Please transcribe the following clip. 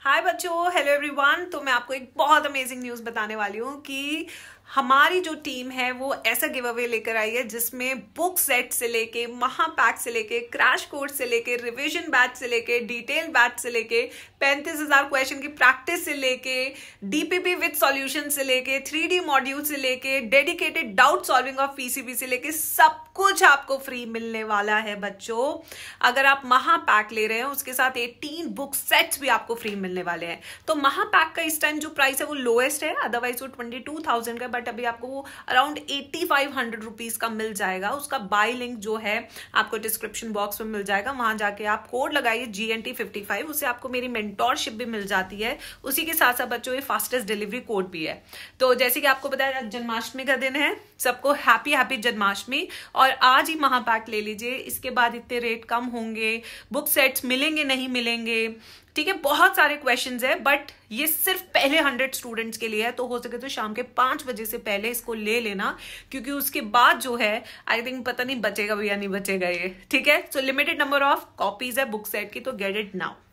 हाय बच्चों hello everyone तो मैं आपको एक बहुत अमेजिंग न्यूज़ बताने वाली हूँ कि हमारी जो टीम है वो ऐसा गिव अवे लेकर आई है जिसमें बुक सेट से लेके महापैक से लेके क्रैश कोर्स से लेके रिवीजन बैच से लेके डिटेल बैच से लेके पैंतीस हजार क्वेश्चन की प्रैक्टिस से लेके डीपीपी विद सॉल्यूशन से लेके थ्री डी मॉड्यूल से लेके dedicated doubt solving of PCB से लेके सब कुछ आपको फ्री मिलने वाला है बच्चों अगर आप महापैक ले रहे हैं उसके साथ एटीन बुक सेट्स भी आपको फ्री मिलने वाले हैं तो महापैक का इस टाइम जो प्राइस है वो लोएस्ट है अदरवाइज वो ट्वेंटी टू थाउजेंड का बट अभी आपको वो around eighty five hundred rupees का मिल जाएगा उसका बाय लिंक जो है आपको डिस्क्रिप्शन बॉक्स में मिल जाएगा वहां जाके आप कोड लगाइए G N T fifty five उसे आपको मेरी मेंटोरशिप भी मिल जाती है उसी के साथ साथ बच्चों ये फास्टेस्ट डिलीवरी कोड भी है तो जैसे कि आपको बताया जन्माष्टमी का दिन है सबको हैप्पी हैप्पी जन्माष्टमी और आज ही महापैक ले लीजिए इसके बाद इतने रेट कम होंगे बुक सेट्स मिलेंगे नहीं मिलेंगे ठीक है बहुत सारे क्वेश्चन है बट ये सिर्फ पहले हंड्रेड स्टूडेंट्स के लिए है तो हो सके तो शाम के पांच बजे से पहले इसको ले लेना क्योंकि उसके बाद जो है आई थिंक पता नहीं बचेगा भी या नहीं बचेगा ये ठीक है so limited number of copies है बुक सेट की तो गेट इट नाउ